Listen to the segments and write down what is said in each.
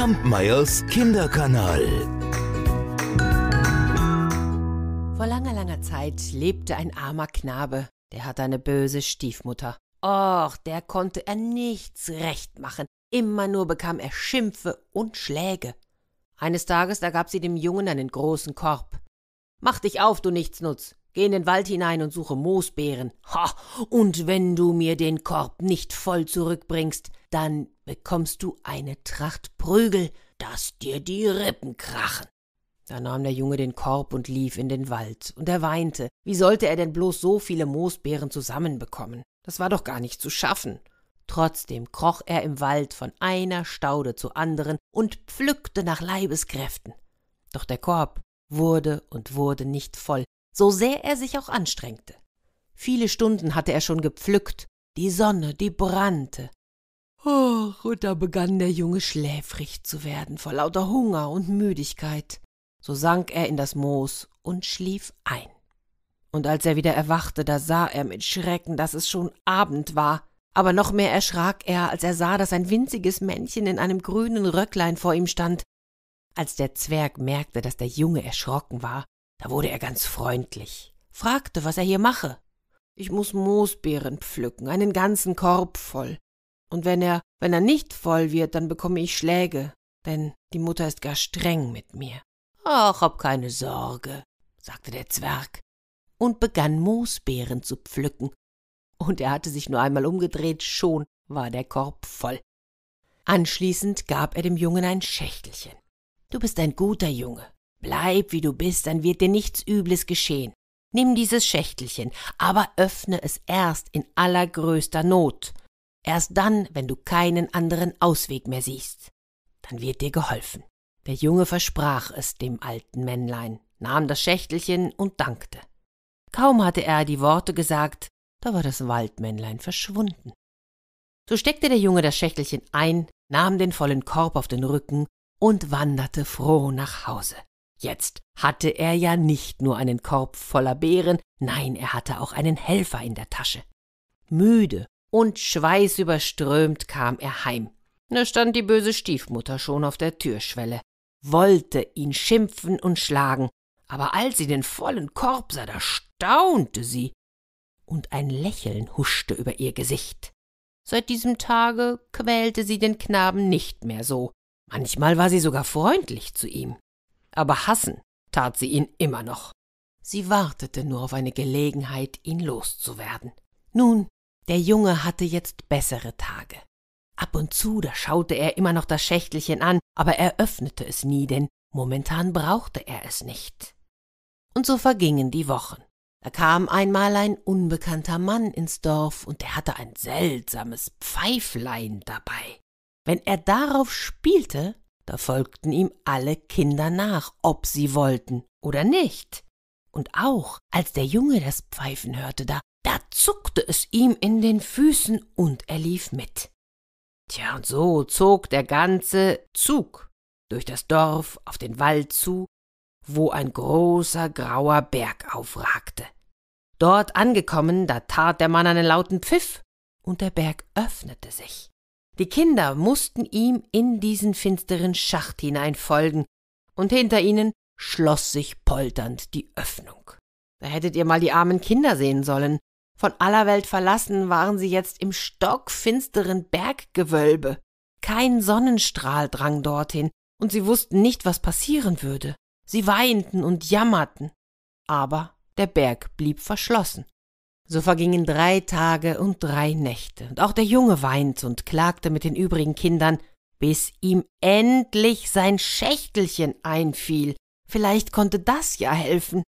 Kampmeyers Kinderkanal. Vor langer, langer Zeit lebte ein armer Knabe, der hatte eine böse Stiefmutter. Och, der konnte er nichts recht machen. Immer nur bekam er Schimpfe und Schläge. Eines Tages ergab sie dem Jungen einen großen Korb. Mach dich auf, du Nichtsnutz, Geh in den Wald hinein und suche Moosbeeren. Ha! Und wenn du mir den Korb nicht voll zurückbringst, dann bekommst du eine Tracht Prügel, dass dir die Rippen krachen. Da nahm der Junge den Korb und lief in den Wald, und er weinte. Wie sollte er denn bloß so viele Moosbeeren zusammenbekommen? Das war doch gar nicht zu schaffen. Trotzdem kroch er im Wald von einer Staude zur anderen und pflückte nach Leibeskräften. Doch der Korb wurde und wurde nicht voll, so sehr er sich auch anstrengte. Viele Stunden hatte er schon gepflückt, die Sonne, die brannte. Och, und da begann der Junge schläfrig zu werden vor lauter Hunger und Müdigkeit. So sank er in das Moos und schlief ein. Und als er wieder erwachte, da sah er mit Schrecken, dass es schon Abend war, aber noch mehr erschrak er, als er sah, dass ein winziges Männchen in einem grünen Röcklein vor ihm stand. Als der Zwerg merkte, dass der Junge erschrocken war, da wurde er ganz freundlich, fragte, was er hier mache. Ich muß Moosbeeren pflücken, einen ganzen Korb voll. Und wenn er, wenn er nicht voll wird, dann bekomme ich Schläge, denn die Mutter ist gar streng mit mir. Ach, hab keine Sorge, sagte der Zwerg und begann Moosbeeren zu pflücken. Und er hatte sich nur einmal umgedreht, schon war der Korb voll. Anschließend gab er dem Jungen ein Schächtelchen. Du bist ein guter Junge, Bleib wie du bist, dann wird dir nichts Übles geschehen. Nimm dieses Schächtelchen, aber öffne es erst in allergrößter Not. Erst dann, wenn du keinen anderen Ausweg mehr siehst. Dann wird dir geholfen. Der Junge versprach es dem alten Männlein, nahm das Schächtelchen und dankte. Kaum hatte er die Worte gesagt, da war das Waldmännlein verschwunden. So steckte der Junge das Schächtelchen ein, nahm den vollen Korb auf den Rücken und wanderte froh nach Hause. Jetzt hatte er ja nicht nur einen Korb voller Beeren, nein, er hatte auch einen Helfer in der Tasche. Müde und schweißüberströmt kam er heim. Da stand die böse Stiefmutter schon auf der Türschwelle, wollte ihn schimpfen und schlagen, aber als sie den vollen Korb sah, da staunte sie, und ein Lächeln huschte über ihr Gesicht. Seit diesem Tage quälte sie den Knaben nicht mehr so, manchmal war sie sogar freundlich zu ihm aber hassen tat sie ihn immer noch. Sie wartete nur auf eine Gelegenheit, ihn loszuwerden. Nun, der Junge hatte jetzt bessere Tage. Ab und zu, da schaute er immer noch das Schächtelchen an, aber er öffnete es nie, denn momentan brauchte er es nicht. Und so vergingen die Wochen. Da kam einmal ein unbekannter Mann ins Dorf, und er hatte ein seltsames Pfeiflein dabei. Wenn er darauf spielte, da folgten ihm alle Kinder nach, ob sie wollten oder nicht. Und auch, als der Junge das Pfeifen hörte, da, da zuckte es ihm in den Füßen und er lief mit. Tja, und so zog der ganze Zug durch das Dorf auf den Wald zu, wo ein großer grauer Berg aufragte. Dort angekommen, da tat der Mann einen lauten Pfiff, und der Berg öffnete sich. Die Kinder mussten ihm in diesen finsteren Schacht hinein folgen, und hinter ihnen schloss sich polternd die Öffnung. Da hättet ihr mal die armen Kinder sehen sollen. Von aller Welt verlassen waren sie jetzt im stockfinsteren Berggewölbe. Kein Sonnenstrahl drang dorthin, und sie wussten nicht, was passieren würde. Sie weinten und jammerten. Aber der Berg blieb verschlossen, so vergingen drei Tage und drei Nächte, und auch der Junge weint und klagte mit den übrigen Kindern, bis ihm endlich sein Schächtelchen einfiel. Vielleicht konnte das ja helfen.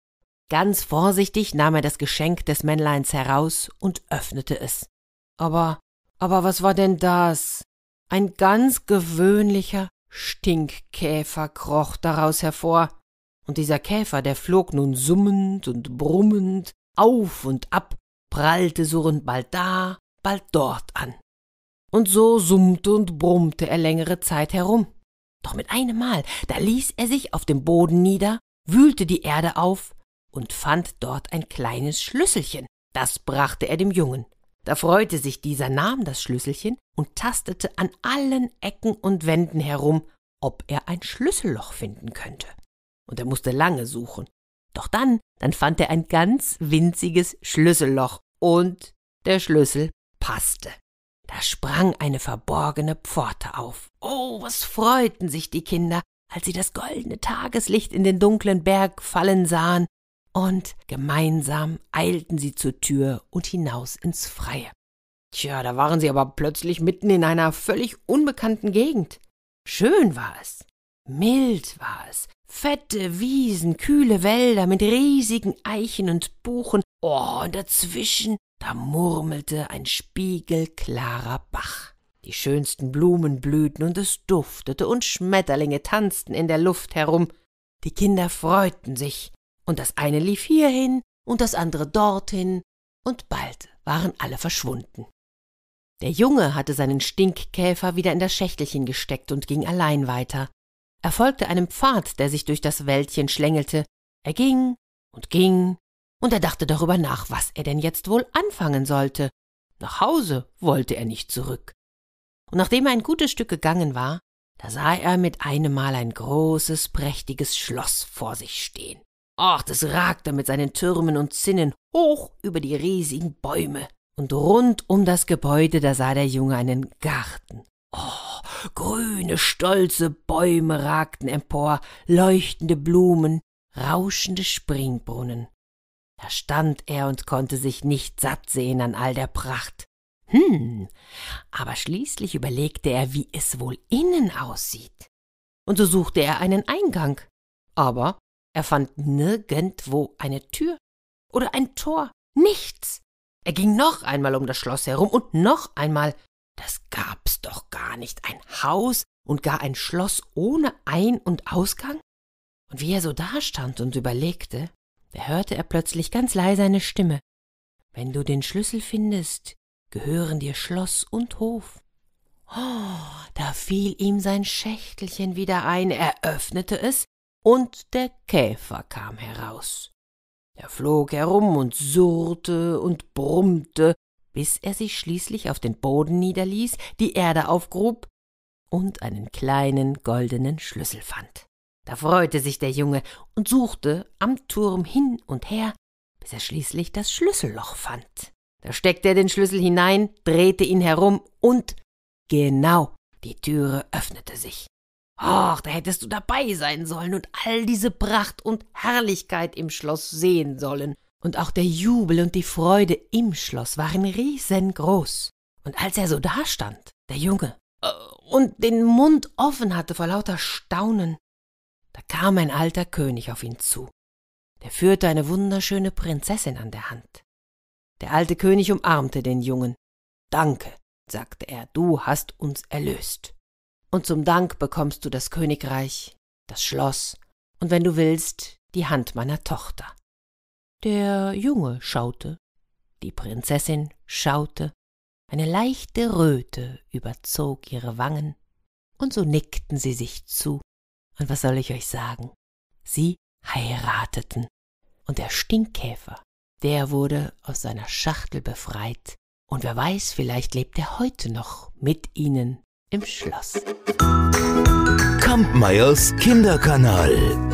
Ganz vorsichtig nahm er das Geschenk des Männleins heraus und öffnete es. Aber, aber was war denn das? Ein ganz gewöhnlicher Stinkkäfer kroch daraus hervor, und dieser Käfer, der flog nun summend und brummend auf und ab prallte surrend bald da, bald dort an. Und so summte und brummte er längere Zeit herum. Doch mit einem Mal, da ließ er sich auf dem Boden nieder, wühlte die Erde auf und fand dort ein kleines Schlüsselchen. Das brachte er dem Jungen. Da freute sich dieser, nahm das Schlüsselchen und tastete an allen Ecken und Wänden herum, ob er ein Schlüsselloch finden könnte. Und er musste lange suchen doch dann, dann fand er ein ganz winziges Schlüsselloch und der Schlüssel passte. Da sprang eine verborgene Pforte auf. Oh, was freuten sich die Kinder, als sie das goldene Tageslicht in den dunklen Berg fallen sahen, und gemeinsam eilten sie zur Tür und hinaus ins Freie. Tja, da waren sie aber plötzlich mitten in einer völlig unbekannten Gegend. Schön war es. Mild war es. Fette Wiesen, kühle Wälder mit riesigen Eichen und Buchen. Oh, und dazwischen, da murmelte ein spiegelklarer Bach. Die schönsten Blumen blühten und es duftete und Schmetterlinge tanzten in der Luft herum. Die Kinder freuten sich. Und das eine lief hierhin und das andere dorthin. Und bald waren alle verschwunden. Der Junge hatte seinen Stinkkäfer wieder in das Schächtelchen gesteckt und ging allein weiter. Er folgte einem Pfad, der sich durch das Wäldchen schlängelte. Er ging und ging, und er dachte darüber nach, was er denn jetzt wohl anfangen sollte. Nach Hause wollte er nicht zurück. Und nachdem er ein gutes Stück gegangen war, da sah er mit einem Mal ein großes, prächtiges Schloss vor sich stehen. Ach, das ragte mit seinen Türmen und Zinnen hoch über die riesigen Bäume. Und rund um das Gebäude, da sah der Junge einen Garten. Oh, grüne, stolze Bäume ragten empor, leuchtende Blumen, rauschende Springbrunnen. Da stand er und konnte sich nicht satt sehen an all der Pracht. Hm, aber schließlich überlegte er, wie es wohl innen aussieht. Und so suchte er einen Eingang. Aber er fand nirgendwo eine Tür oder ein Tor, nichts. Er ging noch einmal um das Schloss herum und noch einmal, das gab's doch gar nicht. Ein Haus und gar ein Schloss ohne Ein- und Ausgang? Und wie er so dastand und überlegte, da hörte er plötzlich ganz leise eine Stimme. Wenn du den Schlüssel findest, gehören dir Schloss und Hof. Oh, da fiel ihm sein Schächtelchen wieder ein, er öffnete es, und der Käfer kam heraus. Er flog herum und surrte und brummte bis er sich schließlich auf den Boden niederließ, die Erde aufgrub und einen kleinen goldenen Schlüssel fand. Da freute sich der Junge und suchte am Turm hin und her, bis er schließlich das Schlüsselloch fand. Da steckte er den Schlüssel hinein, drehte ihn herum und genau, die Türe öffnete sich. Och, da hättest du dabei sein sollen und all diese Pracht und Herrlichkeit im Schloss sehen sollen und auch der Jubel und die Freude im Schloss waren riesengroß. Und als er so dastand, der Junge, äh, und den Mund offen hatte vor lauter Staunen, da kam ein alter König auf ihn zu. Der führte eine wunderschöne Prinzessin an der Hand. Der alte König umarmte den Jungen. Danke, sagte er, du hast uns erlöst. Und zum Dank bekommst du das Königreich, das Schloss und wenn du willst, die Hand meiner Tochter. Der Junge schaute, die Prinzessin schaute, eine leichte Röte überzog ihre Wangen, und so nickten sie sich zu. Und was soll ich euch sagen? Sie heirateten. Und der Stinkkäfer, der wurde aus seiner Schachtel befreit. Und wer weiß, vielleicht lebt er heute noch mit ihnen im Schloss. Kampmeyers Kinderkanal.